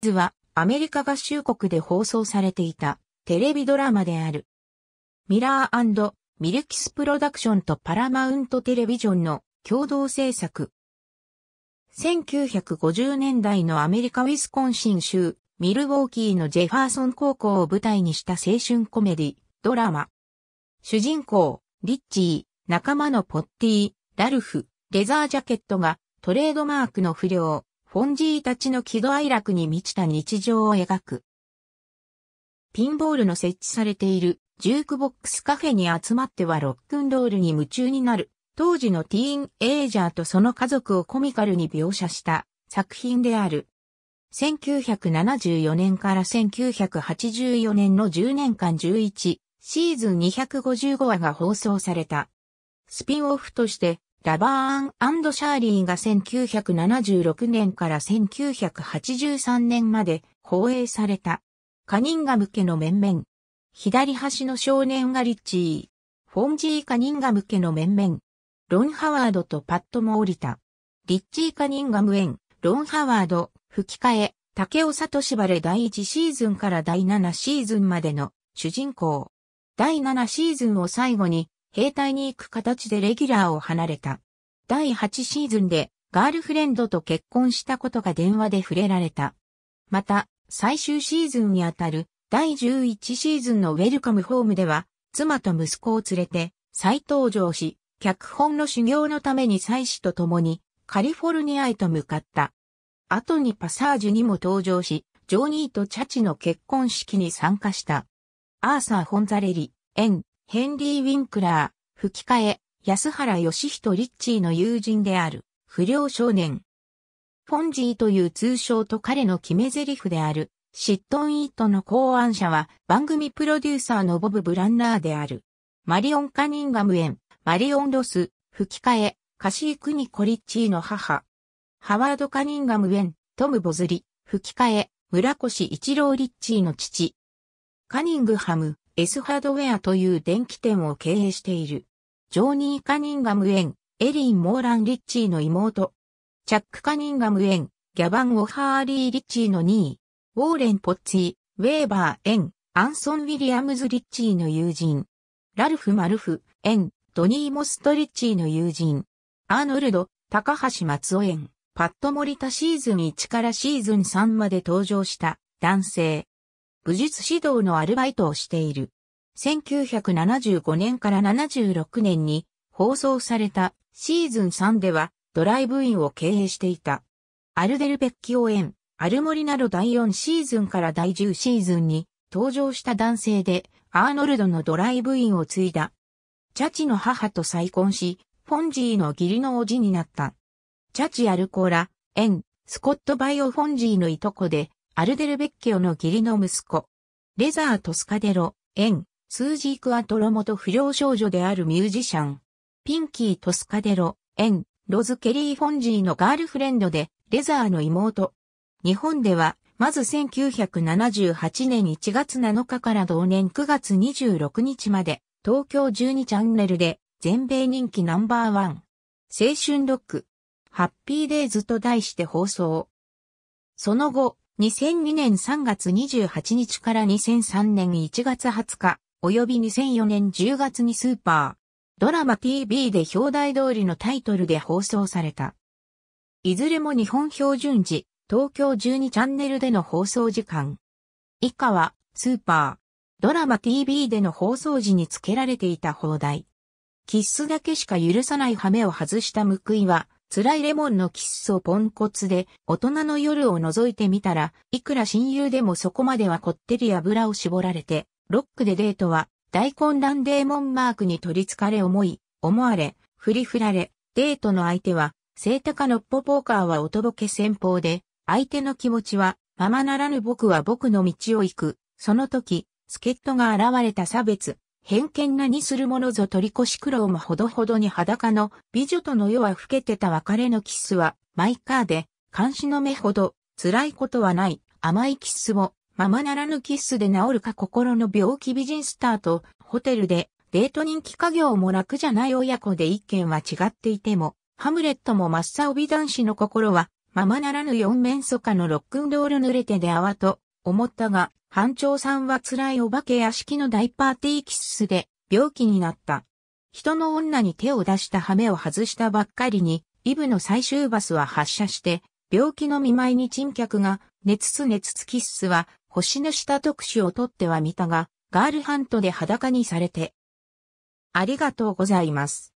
ズはアメリカ合衆国で放送されていたテレビドラマである。ミラーミルキスプロダクションとパラマウントテレビジョンの共同制作。1950年代のアメリカウィスコンシン州ミルウォーキーのジェファーソン高校を舞台にした青春コメディ、ドラマ。主人公、リッチー、仲間のポッティー、ラルフ、レザージャケットがトレードマークの不良、フォンジーたちの喜怒哀楽に満ちた日常を描く。ピンボールの設置されているジュークボックスカフェに集まってはロックンロールに夢中になる、当時のティーンエイジャーとその家族をコミカルに描写した作品である。1974年から1984年の10年間11シーズン255話が放送された。スピンオフとしてラバーンシャーリーが1976年から1983年まで放映された。カニンガム家の面々。左端の少年がリッチー。フォンジー・カニンガム家の面々。ロン・ハワードとパットも降りた。リッチー・カニンガム園、ロン・ハワード、吹き替え、竹尾里芝れ第1シーズンから第7シーズンまでの主人公。第7シーズンを最後に兵隊に行く形でレギュラーを離れた。第8シーズンでガールフレンドと結婚したことが電話で触れられた。また、最終シーズンにあたる第11シーズンのウェルカムホームでは、妻と息子を連れて再登場し、脚本の修行のために妻子と共にカリフォルニアへと向かった。後にパサージュにも登場し、ジョニーとチャチの結婚式に参加した。アーサー・ホンザレリ、エン、ヘンリー・ウィンクラー、吹き替え、安原義人リッチーの友人である、不良少年。フォンジーという通称と彼の決め台詞である、シットン・イートの考案者は、番組プロデューサーのボブ・ブランナーである。マリオン・カニンガムエン、マリオン・ロス、吹き替え、カシークニコ・リッチーの母。ハワード・カニンガムエン、トム・ボズリ、吹き替え、村越一郎・リッチーの父。カニングハム、S ハードウェアという電気店を経営している。ジョーニー・カニンガム・エン、エリン・モーラン・リッチーの妹。チャック・カニンガム・エン、ギャバン・オハーリー・リッチーの2位。ウォーレン・ポッツィ、ウェーバー・エン、アンソン・ウィリアムズ・リッチーの友人。ラルフ・マルフ、エン、ドニー・モスト・リッチーの友人。アーノルド、高橋松尾園、パッド・リタシーズン1からシーズン3まで登場した男性。武術指導のアルバイトをしている。1975年から76年に放送されたシーズン3ではドライブインを経営していた。アルデルペッキ応援、アルモリなど第4シーズンから第10シーズンに登場した男性でアーノルドのドライブインを継いだ。チャチの母と再婚し、フォンジーの義理の叔父になった。チャチアルコーラ、エン、スコット・バイオ・フォンジーのいとこで、アルデルベッキオの義理の息子、レザー・トスカデロ、エン、スージー・クアトロ元不良少女であるミュージシャン、ピンキー・トスカデロ、エン、ロズ・ケリー・フォンジーのガールフレンドで、レザーの妹。日本では、まず1978年1月7日から同年9月26日まで、東京12チャンネルで、全米人気ナンバーワン。青春ロック、ハッピーデイズと題して放送。その後、2002年3月28日から2003年1月20日、及び2004年10月にスーパー、ドラマ TV で表題通りのタイトルで放送された。いずれも日本標準時、東京12チャンネルでの放送時間。以下は、スーパー、ドラマ TV での放送時に付けられていた放題。キッスだけしか許さない羽目を外した報いは、辛いレモンのキッスをポンコツで、大人の夜を覗いてみたら、いくら親友でもそこまではこってり油を絞られて、ロックでデートは、大混乱デーモンマークに取り憑かれ思い、思われ、振り振られ、デートの相手は、聖高のポポーカーはおとぼけ戦法で、相手の気持ちは、ままならぬ僕は僕の道を行く。その時、助っ人が現れた差別、偏見なにするものぞ取り越し苦労もほどほどに裸の美女との世は老けてた別れのキスはマイカーで監視の目ほど辛いことはない甘いキスもままならぬキスで治るか心の病気美人スターとホテルでデート人気家業も楽じゃない親子で一見は違っていてもハムレットも真っ青美男子の心はままならぬ四面楚歌のロックンロール濡れてで泡と思ったが班長さんは辛いお化け屋敷の大パーティーキッスで病気になった。人の女に手を出した羽目を外したばっかりに、イブの最終バスは発射して、病気の見舞いに沈客が、熱つ熱つキッスは、星の下特集を取ってはみたが、ガールハントで裸にされて。ありがとうございます。